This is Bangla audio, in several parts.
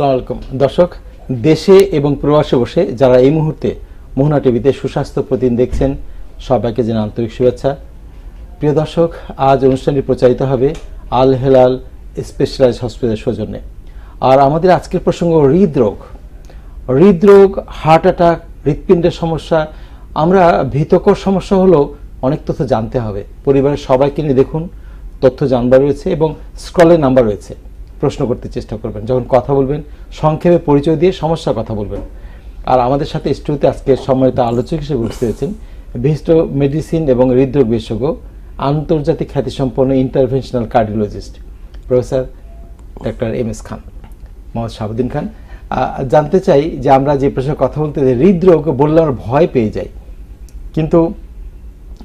আসসালামু আলাইকুম দর্শক দেশে এবং প্রবাসে বসে যারা এই মুহূর্তে মোহনা টিভিতে সুস্বাস্থ্য প্রতিদিন দেখছেন সবাইকে যেন আন্তরিক শুভেচ্ছা প্রিয় দর্শক আজ অনুষ্ঠানটি প্রচারিত হবে আল হেলাল স্পেশালাইজ হসপিটাল সৌজন্যে আর আমাদের আজকের প্রসঙ্গ হৃদরোগ হৃদরোগ হার্ট অ্যাটাক হৃৎপিণ্ডের সমস্যা আমরা ভীতকর সমস্যা হলেও অনেক তথ্য জানতে হবে পরিবারের সবাইকে নিয়ে দেখুন তথ্য জানবার রয়েছে এবং স্ক্রলের নাম্বার রয়েছে প্রশ্ন করতে চেষ্টা করবেন যখন কথা বলবেন সংক্ষেপে পরিচয় দিয়ে সমস্যার কথা বলবেন আর আমাদের সাথে স্টুডিওতে আজকে সম্মানিত আলোচক হিসেবে উঠতে হয়েছেন বিশিষ্ট মেডিসিন এবং হৃদরোগ বিশেষজ্ঞ আন্তর্জাতিক খ্যাতিসম্পন্ন interventional cardiologist professor doctor M S Khan Mohammad Shahabuddin Khan জানতে চাই যে আমরা যে প্রসঙ্গে কথা বলতে যে হৃদরোগ বললে আমরা ভয় পেয়ে যাই কিন্তু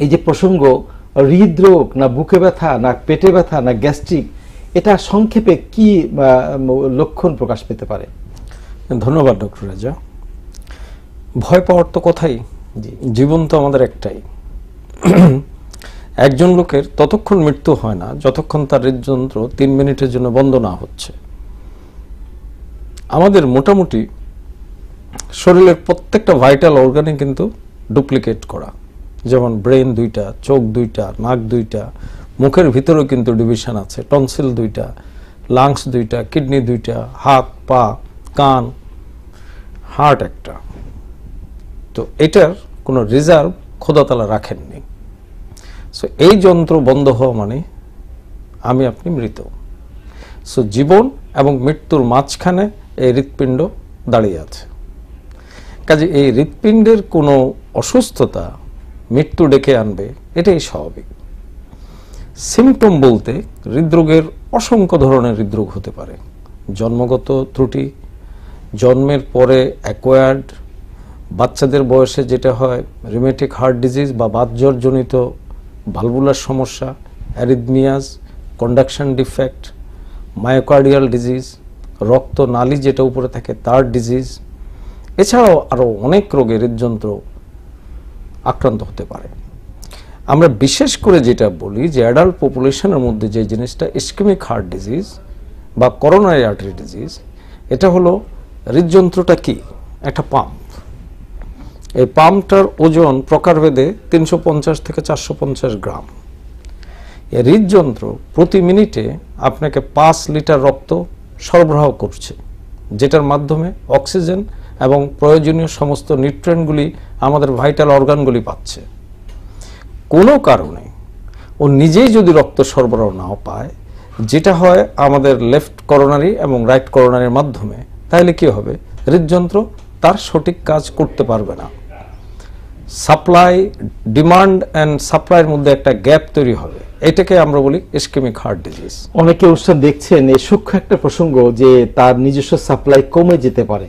এই যে প্রসঙ্গ হৃদরোগ না বুকে ব্যথা না পেটে ব্যথা না গ্যাস্ট্রিক এটা সংক্ষেপে কি লক্ষণ প্রকাশ পেতে পারে ধন্যবাদ ডক্টর রাজা ভয় পাওয়ার তো কথাই জীবন তো আমাদের একটাই একজন লোকের ততক্ষণ মৃত্যু হয় না যতক্ষণ তার হৃদযন্ত্র তিন মিনিটের জন্য বন্ধ না হচ্ছে আমাদের মোটামুটি শরীরের প্রত্যেকটা ভাইটাল অর্গানে কিন্তু ডুপ্লিকেট করা যেমন ব্রেন দুইটা চোখ দুইটা নাক দুইটা মুখের ভিতরেও কিন্তু ডিভিশন আছে টনসিল দুইটা লাংস দুইটা কিডনি দুইটা হাত পা কান হার্ট একটা তো এটার কোনো রিজার্ভ খোদাতালা রাখেননি সো এই যন্ত্র বন্ধ হওয়া মানে আমি আপনি মৃত সো জীবন এবং মৃত্যুর মাঝখানে এই হৃৎপিণ্ড দাঁড়িয়ে আছে কাজে এই হৃৎপিণ্ডের কোনো অসুস্থতা মৃত্যু ডেকে আনবে এটাই স্বাভাবিক সিমটম বলতে হৃদরোগের অসংখ্য ধরনের হৃদরোগ হতে পারে জন্মগত ত্রুটি জন্মের পরে অ্যাকোয়ার্ড বাচ্চাদের বয়সে যেটা হয় রিমেটিক হার্ট ডিজিজ বা বাতজ্বরজনিত ভালবুলার সমস্যা arrhythmias conduction defect myocardial disease রক্ত নালি যেটা উপরে থাকে তার ডিজিজ এছাড়াও আরও অনেক রোগে হৃদযন্ত্র আক্রান্ত হতে পারে আমরা বিশেষ করে যেটা বলি যে অ্যাডাল্ট পপুলেশনের মধ্যে যে জিনিসটা ইস্কেমিক হার্ট ডিজিজ বা করোনারি আর্টারি ডিজিজ এটা হলো হৃদযন্ত্রটা কি একটা পাম্প এই পাম্পটার ওজন প্রকারভেদে তিনশো পঞ্চাশ থেকে চারশো পঞ্চাশ গ্রাম এই হৃদযন্ত্র প্রতি মিনিটে আপনাকে পাঁচ লিটার রক্ত সরবরাহ করছে যেটার মাধ্যমে অক্সিজেন এবং প্রয়োজনীয় সমস্ত নিউট্রেনগুলি আমাদের ভাইটাল অর্গানগুলি পাচ্ছে কোনো কারণে ও নিজেই যদি রক্ত সরবরাহ নাও পায় যেটা হয় আমাদের লেফট করোনারি এবং রাইট করোনারির মাধ্যমে তাহলে কি হবে হৃদযন্ত্র তার সঠিক কাজ করতে পারবে না সাপ্লাই ডিমান্ড অ্যান্ড সাপ্লাইয়ের মধ্যে একটা গ্যাপ তৈরি হবে এটাকে আমরা বলি ইস্কেমিক হার্ট ডিজিজ অনেকে অনুষ্ঠান দেখছেন এই সূক্ষ্ম একটা প্রসঙ্গ যে তার নিজস্ব সাপ্লাই কমে যেতে পারে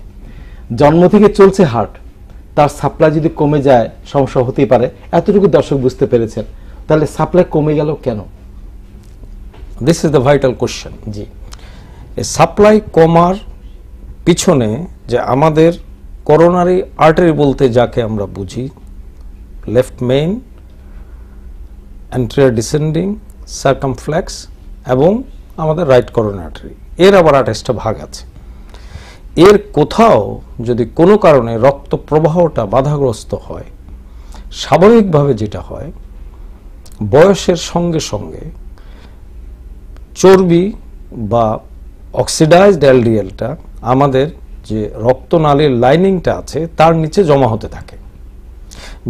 জন্ম থেকে চলছে হার্ট তার সাপ্লাই যদি কমে যায় সমস্যা হতেই পারে এতটুকু দর্শক বুঝতে পেরেছেন তাহলে সাপ্লাই কমে গেল কেন this is the vital question জি সাপ্লাই কমার পিছনে যে আমাদের করোনারি আর্টারি বলতে যাকে আমরা বুঝি left main anterior descending circumflex এবং আমাদের রাইট করোনা আর্টারি এর আবার আর্টেস্টটা ভাগ আছে এর কোথাও যদি কোনো কারণে রক্ত প্রবাহটা বাধাগ্রস্ত হয় স্বাভাবিকভাবে যেটা হয় বয়সের সঙ্গে সঙ্গে চর্বি বা অক্সিডাইজড অ্যালডিএলটা আমাদের যে রক্তনালীর লাইনিংটা আছে তার নিচে জমা হতে থাকে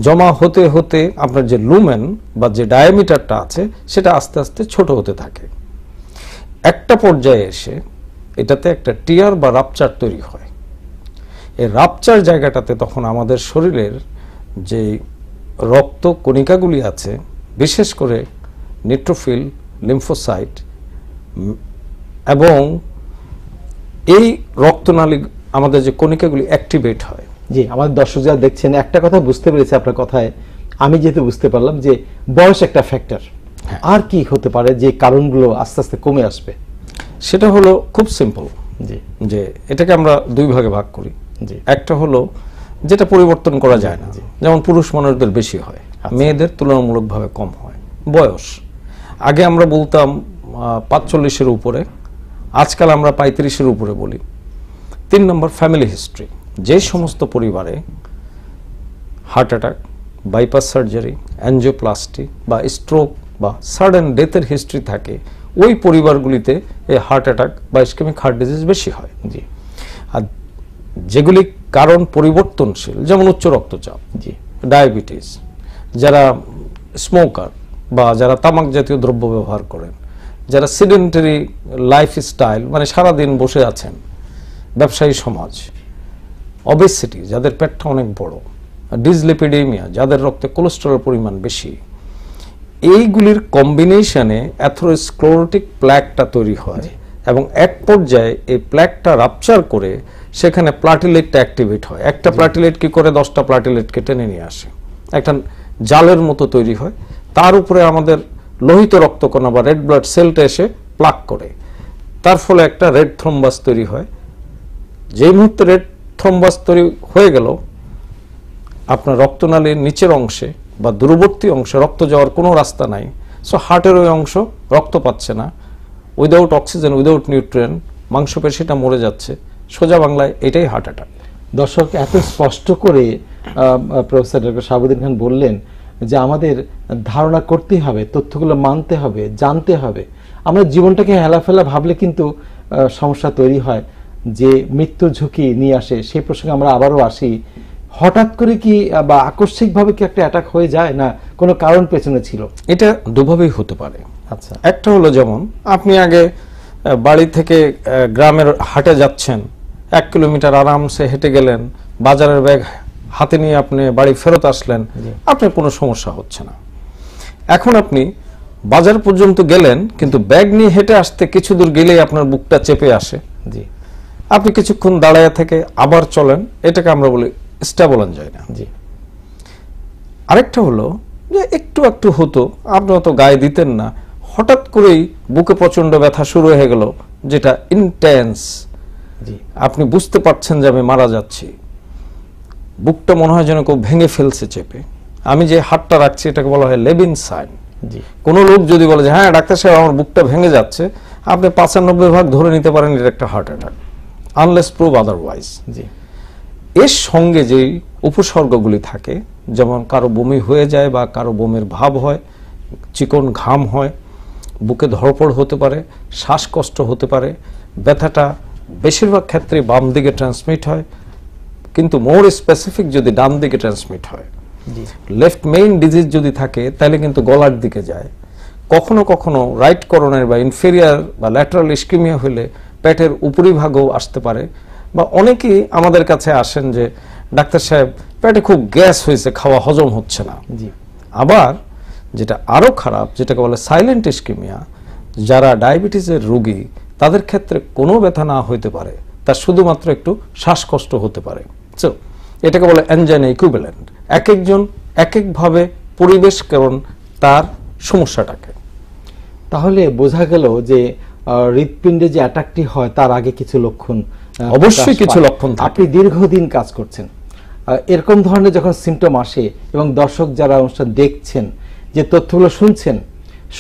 জমা হতে হতে আপনার যে লুমেন বা যে ডায়ামিটারটা আছে সেটা আস্তে আস্তে ছোট হতে থাকে একটা পর্যায়ে এসে এটাতে একটা টিয়ার বা রাপচার তৈরি হয় এই রাপচার জায়গাটাতে তখন আমাদের শরীরের যে রক্ত কণিকাগুলি আছে বিশেষ করে নিট্রোফিল লিম্ফোসাইট এবং এই রক্তনালী আমাদের যে কণিকাগুলি অ্যাক্টিভেট হয় জি আমাদের দর্শক যারা দেখছেন একটা কথা বুঝতে পেরেছি আপনার কথায় আমি যেহেতু বুঝতে পারলাম যে বয়স একটা ফ্যাক্টর আর কি হতে পারে যে কারণগুলো আস্তে আস্তে কমে আসবে সেটা হলো খুব সিম্পল জি যে এটাকে আমরা দুই ভাগে ভাগ করি জি একটা হলো যেটা পরিবর্তন করা যায় না যেমন পুরুষ মানুষদের বেশি হয় আচ্ছা। মেয়েদের তুলনামূলকভাবে কম হয় বয়স আগে আমরা বলতাম পাঁচচল্লিশের উপরে আজকাল আমরা পঁয়ত্রিশের উপরে বলি তিন নম্বর ফ্যামিলি হিস্ট্রি যে সমস্ত পরিবারে heart attack bypass surgery angioplasty বা স্ট্রোক বা সাডেন ডেথের হিস্ট্রি থাকে ওই পরিবারগুলিতে এই হার্ট অ্যাটাক বা ইস্কেমিক হার্ট ডিজিজ বেশি হয় জি আর যেগুলি কারণ পরিবর্তনশীল যেমন উচ্চ রক্তচাপ জি ডায়াবেটিস যারা স্মোকার বা যারা তামাক জাতীয় দ্রব্য ব্যবহার করেন যারা সিডেন্টারি লাইফস্টাইল মানে সারাদিন বসে আছেন ব্যবসায়ী সমাজ অবেসিটি যাদের পেটটা অনেক বড় ডিজলিপিডেমিয়া যাদের রক্তে কোলেস্ট্রলের পরিমাণ বেশি এইগুলির কম্বিনেশনে অ্যাথোস্ক্লোরোটিক প্ল্যাকটা তৈরি হয় এবং এক পর্যায়ে এই প্ল্যাকটা রাপচার করে সেখানে প্লাটিলেটটা অ্যাক্টিভেট হয় একটা প্লাটিলেট কি করে দশটা প্লাটিলেটকে টেনে নিয়ে আসে একটা জালের মতো তৈরি হয় তার উপরে আমাদের লোহিত রক্তকণা বা রেড ব্লাড সেলটা এসে প্লাক করে তার ফলে একটা রেড থ্রম্বাস তৈরি হয় যেই মুহূর্তে রেড থ্রম্বাস তৈরি হয়ে গেল আপনার রক্তনালীর নিচের অংশে বা দূরবর্তী অংশে রক্ত যাওয়ার কোনো রাস্তা নাই সো হার্টের ওই অংশ রক্ত পাচ্ছে না উইদাউট অক্সিজেন উইদাউট নিউট্রিয়েন্ট মাংসপেশিটা মরে যাচ্ছে সোজা বাংলায় এটাই হার্ট অ্যাটাক দর্শক এত স্পষ্ট করে প্রফেসর ডক্টর শাহাবুদ্দিন খান বললেন যে আমাদের ধারণা করতেই হবে তথ্যগুলো মানতে হবে জানতে হবে আমরা জীবনটাকে হেলাফেলা ভাবলে কিন্তু সমস্যা তৈরি হয় যে মৃত্যু ঝুঁকি নিয়ে আসে সেই প্রসঙ্গে আমরা আবারও আসি হঠাৎ করে কি বা আকস্মিকভাবে কি একটা অ্যাটাক হয়ে যায় না কোনো কারণ পেছনে ছিল এটা দুভাবেই হতে পারে আচ্ছা একটা হলো যেমন আপনি আগে বাড়ি থেকে গ্রামের হাটে যাচ্ছেন এক কিলোমিটার আরামসে হেঁটে গেলেন বাজারের ব্যাগ হাতে নিয়ে আপনি বাড়ি ফেরত আসলেন আপনার কোনো সমস্যা হচ্ছে না এখন আপনি বাজার পর্যন্ত গেলেন কিন্তু ব্যাগ নিয়ে হেঁটে আসতে কিছু দূর গেলেই আপনার বুকটা চেপে আসে জি আপনি কিছুক্ষণ দাঁড়ায় থেকে আবার চলেন এটাকে আমরা বলি স্টেবল অঞ্জয়না জি আরেকটা হলো যে একটু একটু হতো আপনি অত গায়ে দিতেন না হঠাৎ করেই বুকে প্রচণ্ড ব্যথা শুরু হয়ে গেল যেটা ইনটেন্স জি আপনি বুঝতে পারছেন যে আমি মারা যাচ্ছি বুকটা মনে হয় যেন কেউ ভেঙে ফেলছে চেপে আমি যে হাতটা রাখছি এটাকে বলা হয় লেবিন সাইন জি কোনো লোক যদি বলে যে হ্যাঁ ডাক্তার সাহেব আমার বুকটা ভেঙে যাচ্ছে আপনি পাঁচানব্বই ভাগ ধরে নিতে পারেন এটা একটা heart attack unless proved otherwise জি এর সঙ্গে যেই উপসর্গগুলি থাকে যেমন কারো বমি হয়ে যায় বা কারো বমির ভাব হয় চিকন ঘাম হয় বুকে ধরপড় হতে পারে শ্বাসকষ্ট হতে পারে ব্যথাটা বেশিরভাগ ক্ষেত্রে বাম দিকে ট্রান্সমিট হয় কিন্তু মোর স্পেসিফিক যদি ডান দিকে ট্রান্সমিট হয় লেফট মেইন ডিজিজ যদি থাকে তাহলে কিন্তু গলার দিকে যায় কখনো কখনো রাইট করোনার বা ইনফেরিয়ার বা ল্যাটারাল স্কিমিয়া হলে পেটের উপরিভাগও আসতে পারে বা অনেকেই আমাদের কাছে আসেন যে ডাক্তার সাহেব পেটে খুব গ্যাস হয়েছে খাওয়া হজম হচ্ছে না আবার যেটা আরও খারাপ যেটাকে বলে সাইলেন্ট স্কিমিয়া যারা ডায়াবেটিসের রোগী তাদের ক্ষেত্রে কোনো ব্যথা না হইতে পারে তার শুধুমাত্র একটু শ্বাসকষ্ট হতে পারে সো এটাকে বলে অ্যানজাইনা ইকুইভ্যালেন্ট এক একজন এক একভাবে পরিবেশ কারণ তার সমস্যাটাকে তাহলে বোঝা গেল যে হৃৎপিণ্ডে যে অ্যাটাকটি হয় তার আগে কিছু লক্ষণ অবশ্যই কিছু লক্ষণ আপনি দীর্ঘদিন কাজ করছেন এরকম ধরনের যখন সিমটম আসে এবং দর্শক যারা অনুষ্ঠান দেখছেন যে তথ্যগুলো শুনছেন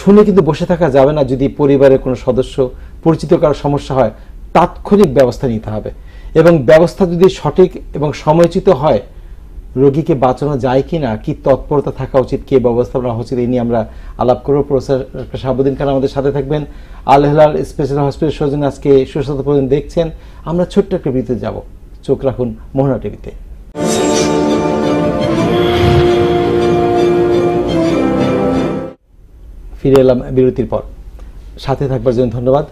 শুনে কিন্তু বসে থাকা যাবে না যদি পরিবারের কোনো সদস্য পরিচিত করার সমস্যা হয় তাৎক্ষণিক ব্যবস্থা নিতে হবে এবং ব্যবস্থা যদি সঠিক এবং সময়োচিত হয় রোগীকে বাঁচানো যায় কি না কি তৎপরতা থাকা উচিত কে ব্যবস্থাপনা উচিত এই নিয়ে আমরা আলাপ করবো প্রফেসর শাহাবুদ্দিন খান আমাদের সাথে থাকবেন আলহেলাল স্পেশাল হসপিটাল সজন আজকে সুস্বাস্থ্য পর্যন্ত দেখছেন আমরা ছোট্ট একটা বিতে যাব চোখ রাখুন মোহনা টিভিতে ফিরে এলাম বিরতির পর সাথে থাকবার জন্য ধন্যবাদ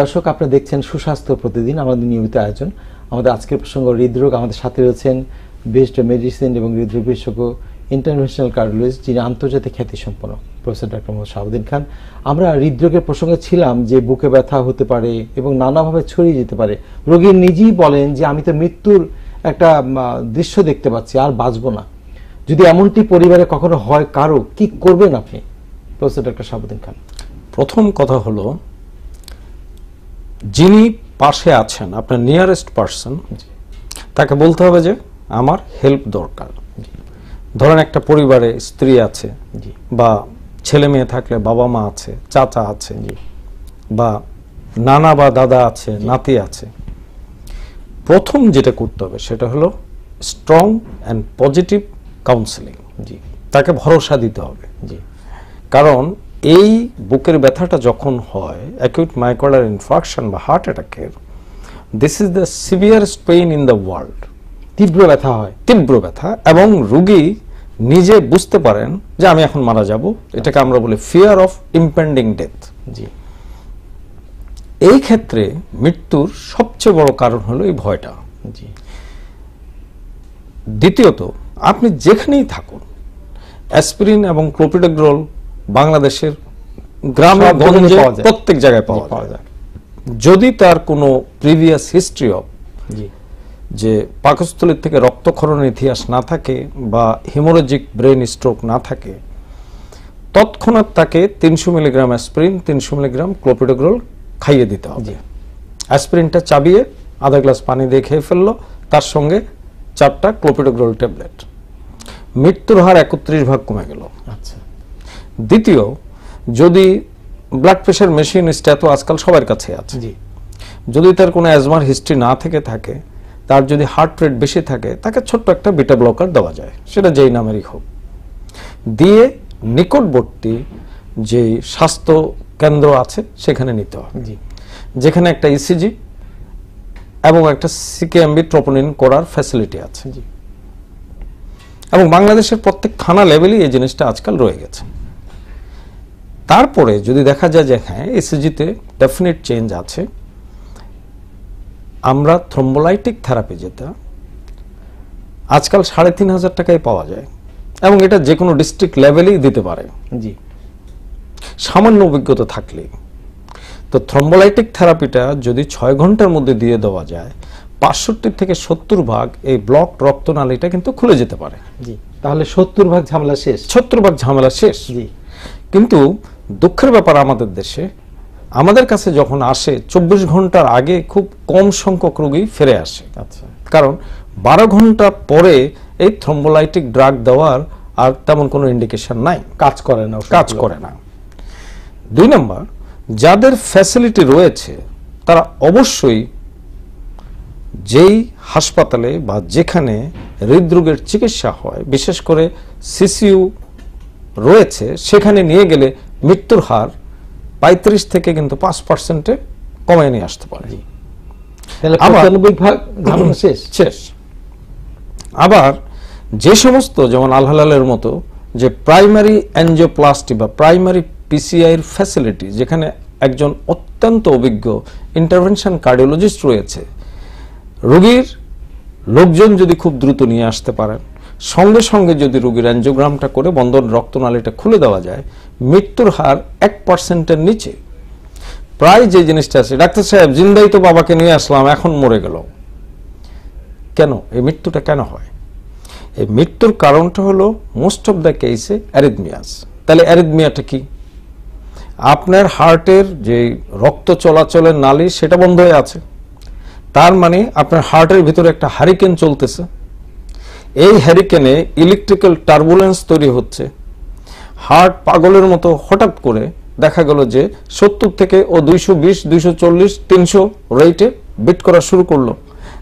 দর্শক আপনারা দেখছেন সুস্বাস্থ্য প্রতিদিন আমাদের নিয়মিত আয়োজন আমাদের আজকের প্রসঙ্গ হৃদরোগ আমাদের সাথে রয়েছেন বেস্ট মেডিসিন এবং বিশেষজ্ঞ ইন্টারন্যাশনাল কার্ডিওলজিস্ট যিনি আন্তর্জাতিক সম্পন্ন প্রফেসর ডাক্তার মোহাম্মদ শাহাবুদ্দিন খান আমরা হৃদরোগের প্রসঙ্গে ছিলাম যে বুকে ব্যথা হতে পারে এবং নানাভাবে ছড়িয়ে যেতে পারে রোগী নিজেই বলেন যে আমি তো মৃত্যুর একটা দৃশ্য দেখতে পাচ্ছি আর বাঁচবো না যদি এমনটি পরিবারে কখনো হয় কারো কি করবেন আপনি প্রফেসর ডাক্তার শাহাবুদ্দিন খান প্রথম কথা হলো যিনি পাশে আছেন আপনার নিয়ারেস্ট পার্সন তাকে বলতে হবে যে আমার হেল্প দরকার ধরেন একটা পরিবারে স্ত্রী আছে বা ছেলে মেয়ে থাকলে বাবা মা আছে চাচা আছে বা নানা বা দাদা আছে নাতি আছে প্রথম যেটা করতে হবে সেটা হলো স্ট্রং অ্যান্ড পজিটিভ কাউন্সেলিং জি তাকে ভরসা দিতে হবে জি কারণ এই বুকের ব্যথাটা যখন হয় অ্যাকিউট মাইকোলার ইনফ্রাকশন বা হার্ট অ্যাটাকের this is the severest pain in the world তীব্র ব্যথা হয় তীব্র ব্যথা এবং রুগী নিজে বুঝতে পারেন যে আমি এখন মারা যাব এটাকে আমরা বলি ফিয়ার অফ ইম্পেন্ডিং ডেথ জি এই ক্ষেত্রে মৃত্যুর সবচেয়ে বড় কারণ হলো এই ভয়টা জি দ্বিতীয়ত আপনি যেখানেই থাকুন অ্যাসপিরিন এবং ক্লোপিডাগ্রোল বাংলাদেশের গ্রামে গঞ্জে প্রত্যেক জায়গায় পাওয়া যায় যদি তার কোনো প্রিভিয়াস হিস্ট্রি অফ জি যে পাকস্থলীর থেকে রক্তক্ষরণের ইতিহাস না থাকে বা হিমোরোজিক ব্রেন স্ট্রোক না থাকে তৎক্ষণাৎ তাকে তিনশো মিলিগ্রাম অ্যাসপ্রিন তিনশো মিলিগ্রাম ক্লোপিডোগ্রোল খাইয়ে দিতে হবে অ্যাসপ্রিনটা চাবিয়ে আধা গ্লাস পানি দিয়ে খেয়ে ফেললো তার সঙ্গে চারটা ক্লোপিডোগ্রোল ট্যাবলেট মৃত্যুর হার একত্রিশ ভাগ কমে গেল আচ্ছা দ্বিতীয় যদি ব্লাড প্রেশার মেশিন স্ট্যাতো আজকাল সবার কাছে আছে যদি তার কোনো অ্যাজমার হিস্ট্রি না থেকে থাকে তার যদি হার্ট রেট বেশি থাকে তাকে ছোট্ট একটা বিটা ব্লকার দেওয়া যায় সেটা যেই নামেরই হোক দিয়ে নিকটবর্তী যে স্বাস্থ্য কেন্দ্র আছে সেখানে নিতে হবে যেখানে একটা ইসিজি e এবং একটা সিকেএমবি ট্রোপোনিন করার ফ্যাসিলিটি আছে এবং বাংলাদেশের প্রত্যেক থানা লেভেলেই এই জিনিসটা আজকাল রয়ে গেছে তারপরে যদি দেখা যায় যে হ্যাঁ এসিজিতে ডেফিনেট চেঞ্জ আছে আমরা থ্রম্বোলাইটিক থেরাপি যেটা আজকাল সাড়ে তিন হাজার টাকায় পাওয়া যায় এবং এটা যে কোনো ডিস্ট্রিক্ট লেভেলেই দিতে পারে জি সামান্য অভিজ্ঞতা থাকলে তো থ্রম্বোলাইটিক থেরাপিটা যদি ছয় ঘন্টার মধ্যে দিয়ে দেওয়া যায় পাঁচষট্টি থেকে সত্তর ভাগ এই ব্লক রক্তনালীটা কিন্তু খুলে যেতে পারে জি তাহলে সত্তর ভাগ ঝামেলা শেষ সত্তর ভাগ ঝামেলা শেষ জি কিন্তু দুঃখের ব্যাপার আমাদের দেশে আমাদের কাছে যখন আসে চব্বিশ ঘন্টার আগে খুব কম সংখ্যক রোগী ফিরে আসে আচ্ছা কারণ বারো ঘন্টা পরে এই থ্রম্বোলাইটিক ড্রাগ দেওয়ার আর তেমন কোনো ইন্ডিকেশন নাই কাজ করে না কাজ করে না দুই নম্বর যাদের ফ্যাসিলিটি রয়েছে তারা অবশ্যই যেই হাসপাতালে বা যেখানে হৃদরোগের চিকিৎসা হয় বিশেষ করে সিসিউ রয়েছে সেখানে নিয়ে গেলে মৃত্যুর হার 35 থেকে কিন্তু পাঁচ পার্সেন্টে কমায় নিয়ে আসতে পারে পঁচানব্বই ভাগ ধারণ শেষ শেষ আবার যে সমস্ত যেমন আলহালালের মতো যে প্রাইমারি অ্যানজিওপ্লাস্টি বা প্রাইমারি পিসিআই এর ফ্যাসিলিটি যেখানে একজন অত্যন্ত অভিজ্ঞ ইন্টারভেনশন কার্ডিওলজিস্ট রয়েছে রোগীর লোকজন যদি খুব দ্রুত নিয়ে আসতে পারেন সঙ্গে সঙ্গে যদি রোগীর অ্যাঞ্জিওগ্রামটা করে বন্ধন রক্তনালীটা খুলে দেওয়া যায় মৃত্যুর হার এক পার্সেন্টের নিচে প্রায় যে জিনিসটা আছে ডাক্তার সাহেব জিন্দাই তো বাবাকে নিয়ে আসলাম এখন মরে গেল কেন এই মৃত্যুটা কেন হয় এই মৃত্যুর কারণটা হলো মোস্ট অফ দ্য কেসে অ্যারিদমিয়াস তাহলে অ্যারিদমিয়াটা কি আপনার হার্টের যে রক্ত চলাচলের নালি সেটা বন্ধ হয়ে আছে তার মানে আপনার হার্টের ভিতরে একটা হারিকেন চলতেছে এই হ্যারিকেনে ইলেকট্রিক্যাল টার্বুলেন্স তৈরি হচ্ছে হার্ট পাগলের মতো হঠাৎ করে দেখা গেল যে সত্তর থেকে ও দুইশো বিশ দুইশো চল্লিশ তিনশো রেটে বিট করা শুরু করলো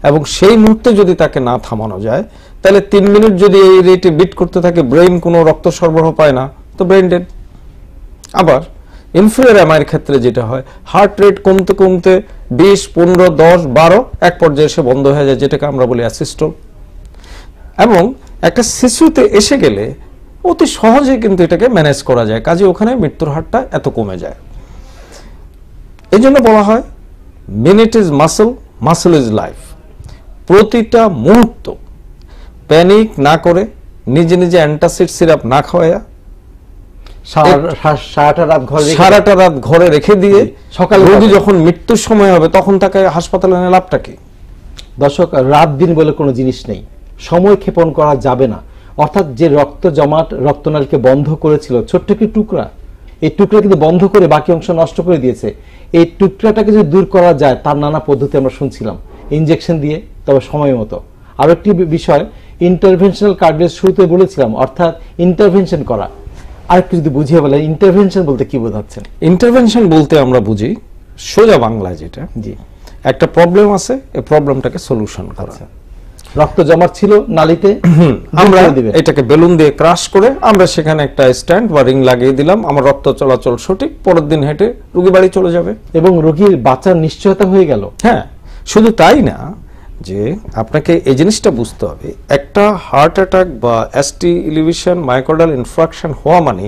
এবং সেই মুহূর্তে যদি তাকে না থামানো যায় তাহলে তিন মিনিট যদি এই রেটে বিট করতে থাকে ব্রেন কোনো রক্ত সরবরাহ পায় না তো ব্রেন ডেড আবার ইনফ্লুয়ার এমআইয়ের ক্ষেত্রে যেটা হয় হার্ট রেট কমতে কমতে বিশ পনেরো দশ বারো এক পর্যায়ে এসে বন্ধ হয়ে যায় যেটাকে আমরা বলি অ্যাসিস্ট্রোক এবং একটা শিশুতে এসে গেলে অতি সহজে কিন্তু এটাকে ম্যানেজ করা যায় কাজে ওখানে মৃত্যুর হারটা এত কমে যায় এই জন্য বলা হয় minute is muscle muscle is life প্রতিটা মুহূর্ত প্যানিক না করে নিজে নিজে অ্যান্টাসিড সিরাপ না খাওয়া সারাটা রাত ঘরে রাত ঘরে রেখে দিয়ে সকালে রোগী যখন মৃত্যুর সময় হবে তখন তাকে হাসপাতালে লাভটা কি দর্শক রাত দিন বলে কোনো জিনিস নেই সময় ক্ষেপণ করা যাবে না অর্থাৎ যে রক্ত জমাট রক্তনালকে বন্ধ করেছিল ছোট্ট একটি টুকরা এই টুকরা কিন্তু বন্ধ করে বাকি অংশ নষ্ট করে দিয়েছে এই টুকরাটাকে যদি দূর করা যায় তার নানা পদ্ধতি আমরা শুনছিলাম ইনজেকশন দিয়ে তবে সময় মতো আরও একটি বিষয় ইন্টারভেনশনাল কার্ডের শুরুতে বলেছিলাম অর্থাৎ ইন্টারভেনশন করা আর একটু যদি বুঝিয়ে বলে ইন্টারভেনশন বলতে কি বোঝাচ্ছেন ইন্টারভেনশন বলতে আমরা বুঝি সোজা বাংলা যেটা জি একটা প্রবলেম আছে এই প্রবলেমটাকে সলিউশন করা আচ্ছা। রক্ত জমার ছিল নালিতে আমরা এটাকে বেলুন দিয়ে ক্রাশ করে আমরা সেখানে একটা স্ট্যান্ড বা রিং লাগিয়ে দিলাম আমার রক্ত চলাচল সঠিক পরের দিন হেঁটে রুগী বাড়ি চলে যাবে এবং রোগীর বাঁচার নিশ্চয়তা হয়ে গেল হ্যাঁ শুধু তাই না যে আপনাকে এই জিনিসটা বুঝতে হবে একটা হার্ট অ্যাটাক বা অ্যাস্টি ইলিভিশন মাইকোডাল ইনফ্রাকশন হওয়া মানে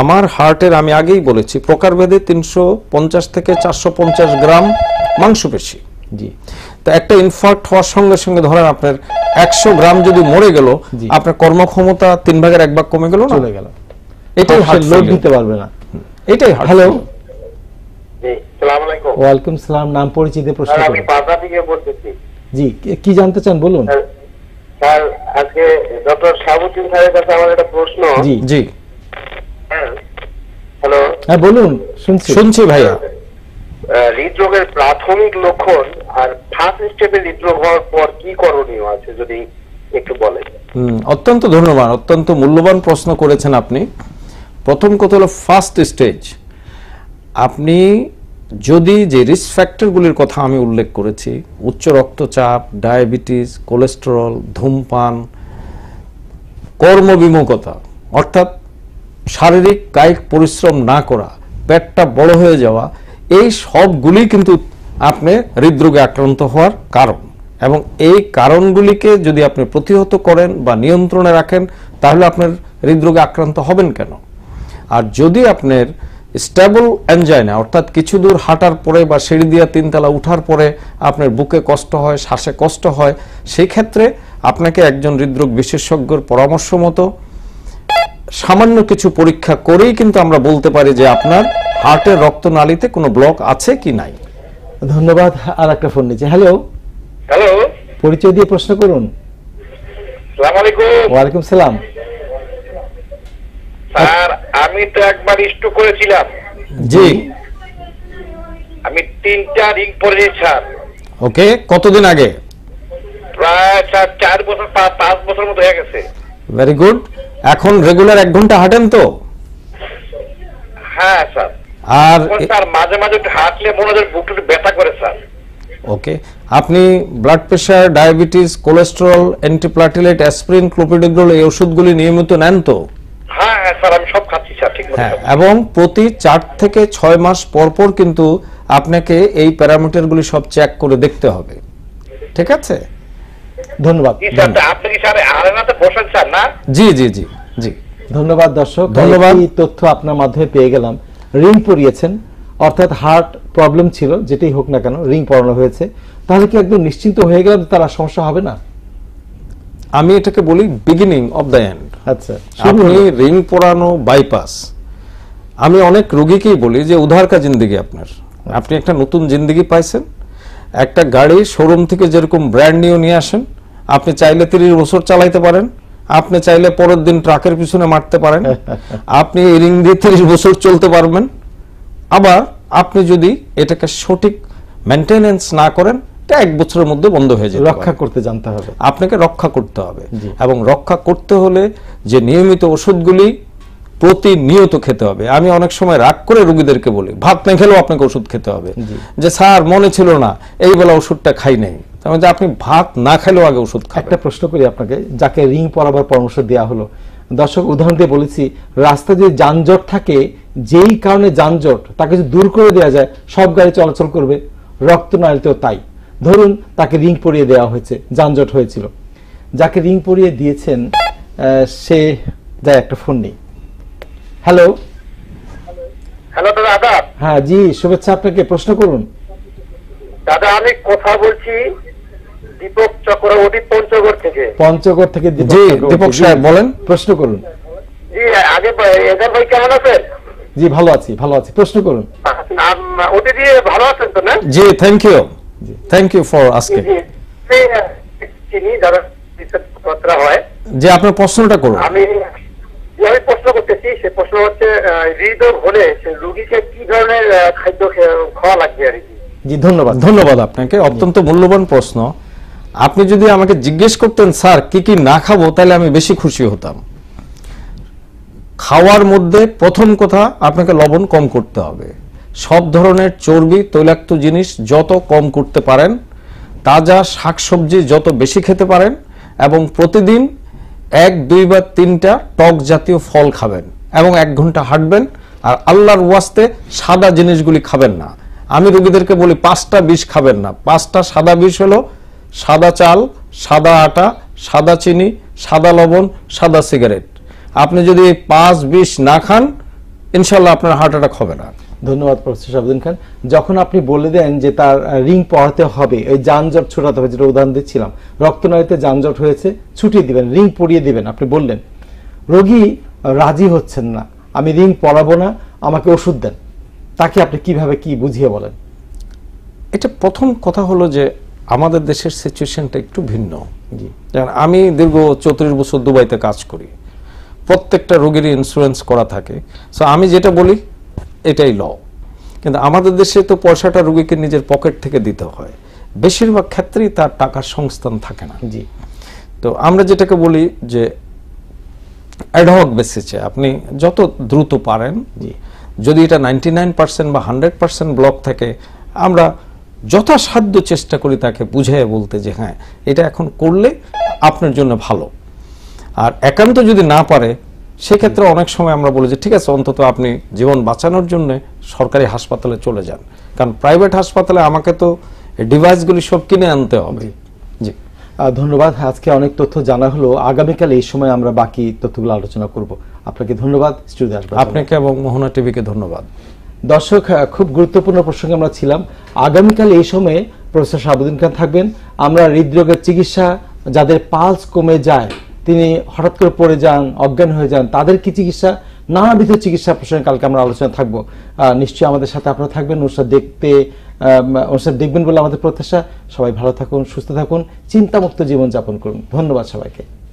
আমার হার্টের আমি আগেই বলেছি প্রকারভেদে তিনশো পঞ্চাশ থেকে চারশো পঞ্চাশ গ্রাম মাংসপেশি জি তো একটা ইনফার্ট হওয়ার সঙ্গে সঙ্গে ধরেন আপনার একশো গ্রাম যদি মরে গেল আপনার কর্মক্ষমতা তিন ভাগের এক ভাগ কমে গেল চলে গেল এটাই লোড দিতে পারবে না এটাই হ্যালো সালাম নাম পরিচিতি প্রশ্ন আমি পাবনা থেকে বলতেছি জি কি জানতে চান বলুন স্যার আজকে ডক্টর সাবুদ্দিন স্যারের কাছে আমার একটা প্রশ্ন জি জি হ্যালো হ্যাঁ বলুন শুনছি শুনছি ভাইয়া হৃদরোগের প্রাথমিক লক্ষণ আর ফার্স্ট স্টেপে হৃদরোগ হওয়ার পর কি করণীয় আছে যদি একটু বলেন অত্যন্ত ধন্যবাদ অত্যন্ত মূল্যবান প্রশ্ন করেছেন আপনি প্রথম কথা হলো ফার্স্ট স্টেজ আপনি যদি যে রিস্ক ফ্যাক্টরগুলির কথা আমি উল্লেখ করেছি উচ্চ রক্তচাপ ডায়াবেটিস কোলেস্টেরল ধূমপান কর্মবিমুখতা অর্থাৎ শারীরিক কায়িক পরিশ্রম না করা পেটটা বড় হয়ে যাওয়া এই সবগুলি কিন্তু আপনি হৃদরোগে আক্রান্ত হওয়ার কারণ এবং এই কারণগুলিকে যদি আপনি প্রতিহত করেন বা নিয়ন্ত্রণে রাখেন তাহলে আপনার হৃদরোগে আক্রান্ত হবেন কেন আর যদি আপনার স্টেবল এনজাইনা অর্থাৎ কিছু দূর হাঁটার পরে বা সিঁড়ি দিয়া তিনতলা উঠার পরে আপনার বুকে কষ্ট হয় শ্বাসে কষ্ট হয় সেই ক্ষেত্রে আপনাকে একজন হৃদরোগ বিশেষজ্ঞর পরামর্শ মতো সামান্য কিছু পরীক্ষা করেই কিন্তু আমরা বলতে পারি যে আপনার হার্টের রক্তনালীতে কোনো ব্লক আছে কি নাই ধন্যবাদ আর একটা ফোন নিচ্ছে হ্যালো হ্যালো পরিচয় দিয়ে প্রশ্ন করুন ওয়ালাইকুম সালাম স্যার আমি তো একবার করেছিলাম জি আমি তিনটা রিং পরেছি স্যার ওকে কতদিন আগে প্রায় স্যার চার বছর পাঁচ বছর মতো হয়ে গেছে ভেরি গুড এখন রেগুলার এক ঘন্টা হাঁটেন তো হ্যাঁ স্যার আর মাঝে মাঝে হাঁটলে মনে হয় বুকটা ব্যথা করে স্যার ওকে আপনি blood pressure diabetes antiplatelet clopidogrel এই ওষুধগুলি নিয়মিত নেন তো হ্যাঁ, হ্যাঁ, হ্যাঁ, সব এবং প্রতি চার থেকে ছয় মাস কিন্তু আপনাকে এই প্যারামিটারগুলি সব চেক করে দেখতে হবে ঠিক আছে ধন্যবাদ জি জি জি জি ধন্যবাদ দর্শক ধন্যবাদ তথ্য আপনার মাধ্যমে পেয়ে গেলাম রিং পরিয়েছেন অর্থাৎ হার্ট প্রবলেম ছিল যেটাই হোক না কেন রিং পরানো হয়েছে তাহলে কি একদম নিশ্চিন্ত হয়ে গেলাম তার সমস্যা হবে না আমি এটাকে বলি বিগিনিং অফ দ্য এন্ড আচ্ছা আপনি রিং পরানো বাইপাস আমি অনেক রোগীকেই বলি যে উধার কা জিন্দিগি আপনার আচ্ছা। আপনি একটা নতুন জিন্দিগি পাইছেন একটা গাড়ি শোরুম থেকে যেরকম ব্র্যান্ড নিউ নিয়ে আসেন আপনি চাইলে তিরিশ বছর চালাইতে পারেন আপনি চাইলে পরের দিন ট্রাকের পিছনে মারতে পারেন আপনি রিং দিয়ে তিরিশ বছর চলতে পারবেন আবার আপনি যদি এটাকে সঠিক মেনটেনেন্স না করেন এক বছরের মধ্যে বন্ধ হয়ে যাবে রক্ষা করতে জানতে হবে আপনাকে রক্ষা করতে হবে এবং রক্ষা করতে হলে যে নিয়মিত ওষুধগুলি প্রতিনিয়ত খেতে হবে আমি অনেক সময় রাগ করে রুগীদেরকে বলি ভাত না খেলেও আপনাকে ওষুধ খেতে হবে যে স্যার মনে ছিল না এই বেলা ওষুধটা খাই নাই তার আপনি ভাত না খেলেও আগে ওষুধ খান একটা প্রশ্ন করি আপনাকে যাকে রিং পরাবার পরামর্শ দেওয়া হলো দর্শক উদাহরণ দিয়ে বলেছি রাস্তা যে যানজট থাকে যেই কারণে যানজট তাকে যদি দূর করে দেওয়া যায় সব গাড়ি চলাচল করবে রক্তনালীতেও তাই ধরুন তাকে রিং পরিয়ে দেওয়া হয়েছে যানজট হয়েছিল যাকে রিং পরিয়ে দিয়েছেন সে যায় একটা ফোন নেই হ্যালো হ্যালো দাদা হ্যাঁ জি শুভেচ্ছা আপনাকে প্রশ্ন করুন দাদা আমি কথা বলছি দীপক চক্রবর্তী পঞ্চগড় থেকে পঞ্চগড় থেকে জি দীপক সাহেব বলেন প্রশ্ন করুন জি আগে ভাই কেমন আছেন জি ভালো আছি ভালো আছি প্রশ্ন করুন ভালো আছেন তো না জি thank you thank you for আজকে হয় যে আপনার প্রশ্নটা করুন আমি আমি প্রশ্ন করতেছি সে প্রশ্ন হচ্ছে হৃদরোগ হলে রোগীকে কি ধরনের খাদ্য খাওয়া লাগবে আর কি জি ধন্যবাদ ধন্যবাদ আপনাকে অত্যন্ত মূল্যবান প্রশ্ন আপনি যদি আমাকে জিজ্ঞেস করতেন স্যার কি কি না খাবো তাহলে আমি বেশি খুশি হতাম খাওয়ার মধ্যে প্রথম কথা আপনাকে লবণ কম করতে হবে সব ধরনের চর্বি তৈলাক্ত জিনিস যত কম করতে পারেন তাজা শাকসবজি যত বেশি খেতে পারেন এবং প্রতিদিন এক দুই বা তিনটা টক জাতীয় ফল খাবেন এবং এক ঘন্টা হাঁটবেন আর আল্লাহর ওয়াস্তে সাদা জিনিসগুলি খাবেন না আমি রোগীদেরকে বলি পাঁচটা বিষ খাবেন না পাঁচটা সাদা বিষ হলো সাদা চাল সাদা আটা সাদা চিনি সাদা লবণ সাদা সিগারেট আপনি যদি পাঁচ বিশ না খান ইনশাল্লাহ আপনার হার্ট অ্যাটাক হবে না ধন্যবাদ প্রফেসর সাবদিন খান যখন আপনি বলে দেন যে তার রিং পড়াতে হবে ওই যানজট ছোটাতে হবে যেটা উদাহরণ দিচ্ছিলাম রক্তনালীতে যানজট হয়েছে ছুটিয়ে দিবেন রিং পরিয়ে দিবেন আপনি বললেন রোগী রাজি হচ্ছেন না আমি রিং পরাবো না আমাকে ওষুধ দেন তাকে আপনি কিভাবে কি বুঝিয়ে বলেন এটা প্রথম কথা হলো যে আমাদের দেশের সিচুয়েশনটা একটু ভিন্ন আমি দীর্ঘ চৌত্রিশ বছর দুবাইতে কাজ করি প্রত্যেকটা রোগীর ইন্স্যুরেন্স করা থাকে সো আমি যেটা বলি এটাই ল কিন্তু আমাদের দেশে তো পয়সাটা রুগীকে নিজের পকেট থেকে দিতে হয় বেশিরভাগ ক্ষেত্রেই তার টাকার সংস্থান থাকে না জি তো আমরা যেটাকে বলি যে অ্যাডহক বেসিসে আপনি যত দ্রুত পারেন জি যদি এটা নাইনটি নাইন পার্সেন্ট বা হান্ড্রেড পার্সেন্ট ব্লক থাকে আমরা যথাসাধ্য চেষ্টা করি তাকে বুঝায় বলতে যে হ্যাঁ এটা এখন করলে আপনার জন্য ভালো আর একান্ত যদি না পারে সেক্ষেত্রে অনেক সময় আমরা বলি যে ঠিক আছে অন্তত আপনি জীবন বাঁচানোর জন্য সরকারি হাসপাতালে চলে যান কারণ প্রাইভেট হাসপাতালে আমাকে তো ডিভাইসগুলি সব কিনে আনতে হবে জি ধন্যবাদ আজকে অনেক তথ্য জানা হলো আগামীকাল এই সময় আমরা বাকি তথ্যগুলো আলোচনা করব আপনাকে ধন্যবাদ স্টুডিও আপনাকে এবং মোহনা টিভিকে ধন্যবাদ দর্শক খুব গুরুত্বপূর্ণ প্রসঙ্গে আমরা ছিলাম আগামীকাল এই সময়ে প্রফেসর শাহাবুদ্দিন খান থাকবেন আমরা হৃদরোগের চিকিৎসা যাদের পালস কমে যায় তিনি হঠাৎ করে পড়ে যান অজ্ঞান হয়ে যান তাদের কি চিকিৎসা নানাবিধ চিকিৎসা প্রসঙ্গে কালকে আমরা আলোচনা থাকবো নিশ্চয়ই আমাদের সাথে আপনারা থাকবেন অনুষ্ঠান দেখতে অনুষ্ঠান দেখবেন বলে আমাদের প্রত্যাশা সবাই ভালো থাকুন সুস্থ থাকুন চিন্তামুক্ত জীবনযাপন করুন ধন্যবাদ সবাইকে